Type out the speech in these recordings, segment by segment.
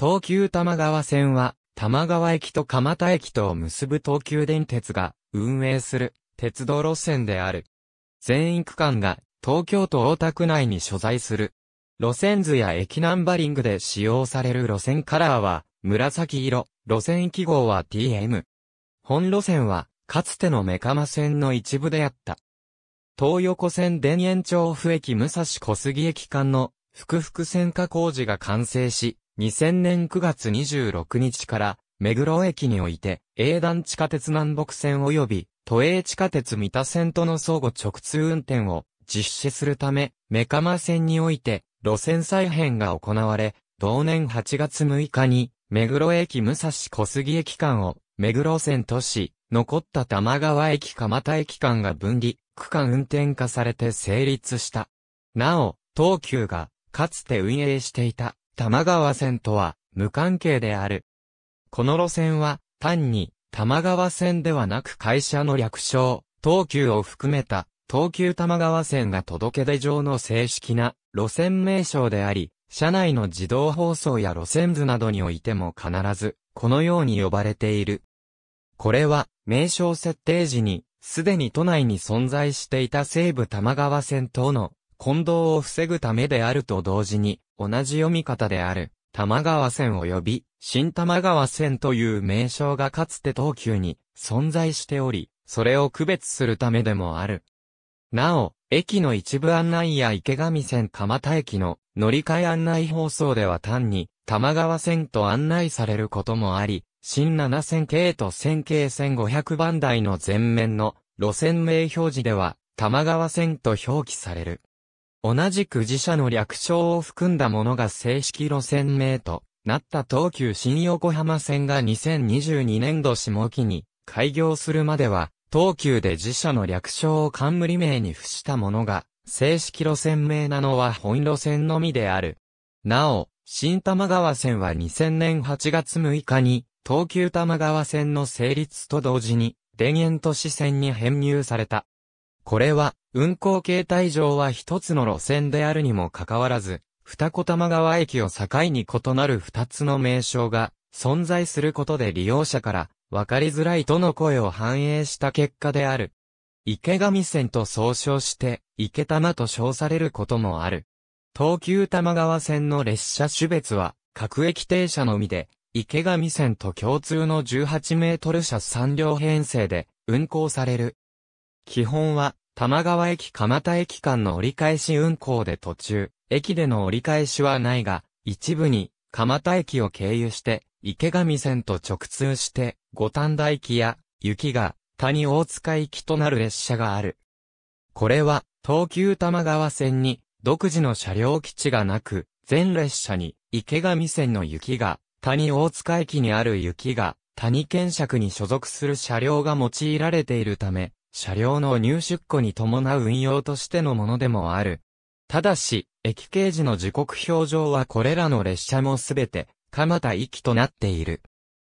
東急多摩川線は、多摩川駅と蒲田駅とを結ぶ東急電鉄が運営する鉄道路線である。全域区間が東京都大田区内に所在する。路線図や駅ナンバリングで使用される路線カラーは紫色、路線記号は TM。本路線はかつてのメカマ線の一部であった。東横線田園調布駅武蔵小杉駅間の複々線化工事が完成し、2000年9月26日から、目黒駅において、A 段地下鉄南北線及び、都営地下鉄三田線との相互直通運転を実施するため、目釜線において、路線再編が行われ、同年8月6日に、目黒駅武蔵小杉駅間を、目黒線とし、残った玉川駅蒲田駅間が分離、区間運転化されて成立した。なお、東急が、かつて運営していた、玉川線とは無関係である。この路線は単に玉川線ではなく会社の略称、東急を含めた東急玉川線が届け出上の正式な路線名称であり、社内の自動放送や路線図などにおいても必ずこのように呼ばれている。これは名称設定時にすでに都内に存在していた西武玉川線等の混同を防ぐためであると同時に、同じ読み方である、玉川線及び、新玉川線という名称がかつて東急に存在しており、それを区別するためでもある。なお、駅の一部案内や池上線蒲田駅の乗り換え案内放送では単に玉川線と案内されることもあり、新7000系と1000系1500番台の前面の路線名表示では玉川線と表記される。同じく自社の略称を含んだものが正式路線名となった東急新横浜線が2022年度下期に開業するまでは、東急で自社の略称を冠名に付したものが、正式路線名なのは本路線のみである。なお、新玉川線は2000年8月6日に、東急玉川線の成立と同時に、田園都市線に編入された。これは、運行形態上は一つの路線であるにもかかわらず、二子玉川駅を境に異なる二つの名称が存在することで利用者から分かりづらいとの声を反映した結果である。池上線と総称して、池玉と称されることもある。東急玉川線の列車種別は、各駅停車のみで、池上線と共通の18メートル車3両編成で運行される。基本は、玉川駅蒲田駅間の折り返し運行で途中、駅での折り返しはないが、一部に、蒲田駅を経由して、池上線と直通して、五反田駅や、雪が、谷大塚行きとなる列車がある。これは、東急玉川線に、独自の車両基地がなく、全列車に、池上線の雪が、谷大塚駅にある雪が、谷検尺に所属する車両が用いられているため、車両の入出庫に伴う運用としてのものでもある。ただし、駅掲示の時刻表上はこれらの列車もすべて、蒲田駅となっている。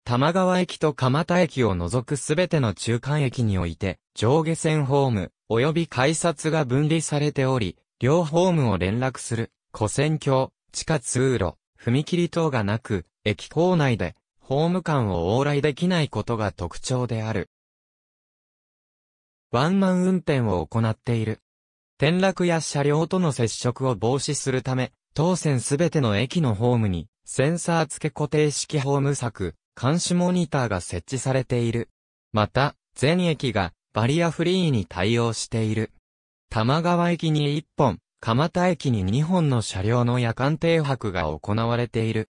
玉川駅と蒲田駅を除くすべての中間駅において、上下線ホーム、及び改札が分離されており、両ホームを連絡する、古線橋、地下通路、踏切等がなく、駅構内で、ホーム間を往来できないことが特徴である。ワンマン運転を行っている。転落や車両との接触を防止するため、当線すべての駅のホームに、センサー付け固定式ホーム柵、監視モニターが設置されている。また、全駅がバリアフリーに対応している。玉川駅に1本、蒲田駅に2本の車両の夜間停泊が行われている。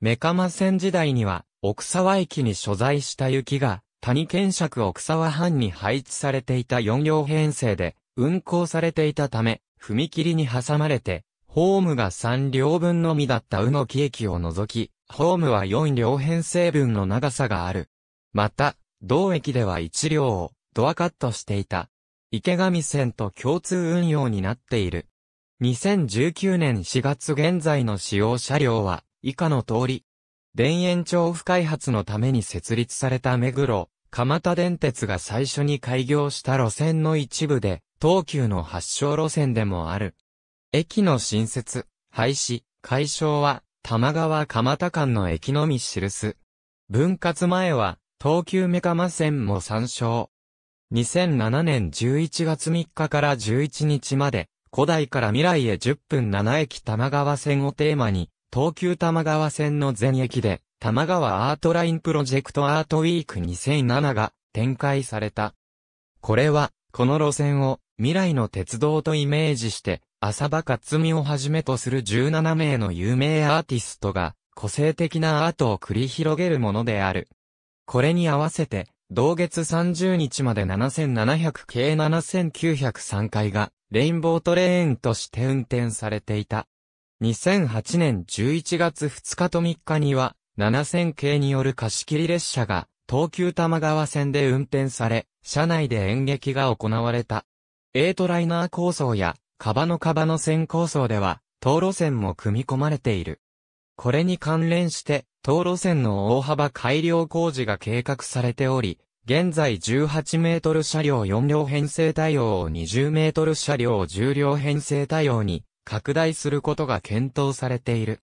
目蒲線時代には、奥沢駅に所在した雪が、谷検尺奥沢藩に配置されていた4両編成で運行されていたため、踏切に挟まれて、ホームが3両分のみだった宇野木駅を除き、ホームは4両編成分の長さがある。また、同駅では1両をドアカットしていた。池上線と共通運用になっている。2019年4月現在の使用車両は以下の通り。田園調布開発のために設立された目黒、蒲田電鉄が最初に開業した路線の一部で、東急の発祥路線でもある。駅の新設、廃止、解消は、玉川蒲田間の駅のみ記す。分割前は、東急目マ線も参照。2007年11月3日から11日まで、古代から未来へ10分7駅玉川線をテーマに、東急玉川線の全駅で、玉川アートラインプロジェクトアートウィーク2007が展開された。これは、この路線を未来の鉄道とイメージして、浅場勝美をはじめとする17名の有名アーティストが、個性的なアートを繰り広げるものである。これに合わせて、同月30日まで7700系7903回が、レインボートレーンとして運転されていた。2008年11月2日と3日には、7000系による貸し切り列車が東急玉川線で運転され、車内で演劇が行われた。エイトライナー構想や、カバのカバの線構想では、東路線も組み込まれている。これに関連して、東路線の大幅改良工事が計画されており、現在18メートル車両4両編成対応を20メートル車両10両編成対応に拡大することが検討されている。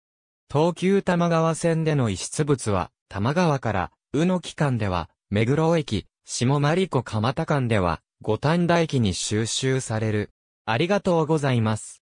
東急多摩川線での遺失物は、多摩川から、宇野機間では、目黒駅、下マリコ蒲田間では、五反田駅に収集される。ありがとうございます。